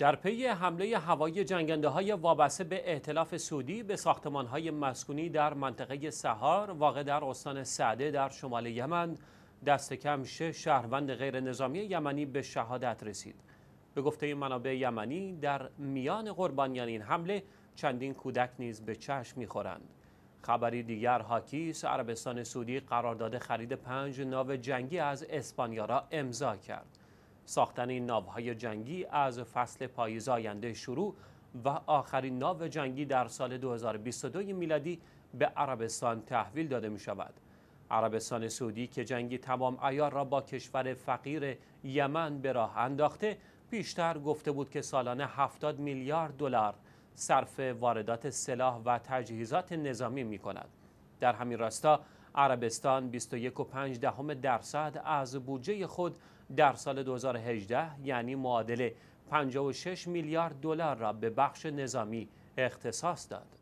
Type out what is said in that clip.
در پی حمله هوایی جنگنده های وابسته به اعتلاف سعودی به ساختمان های مسکونی در منطقه سهار واقع در استان سعده در شمال یمن دست کم شه شهروند غیر نظامی یمنی به شهادت رسید. به گفته منابع یمنی در میان قربانیان این حمله چندین کودک نیز به چشم میخورند. خبری دیگر حاکی عربستان سعودی قرارداد خرید پنج ناو جنگی از اسپانیا را امضا کرد. ساختن این ناوهای جنگی از فصل پاییز آینده شروع و آخرین ناو جنگی در سال 2022 میلادی به عربستان تحویل داده می شود. عربستان سعودی که جنگی تمام ایار را با کشور فقیر یمن به راه انداخته پیشتر گفته بود که سالانه 70 میلیارد دلار صرف واردات سلاح و تجهیزات نظامی می کند. در همین راستا عربستان 21.5 درصد از بودجه خود در سال 2018 یعنی معادل 56 میلیارد دلار را به بخش نظامی اختصاص داد.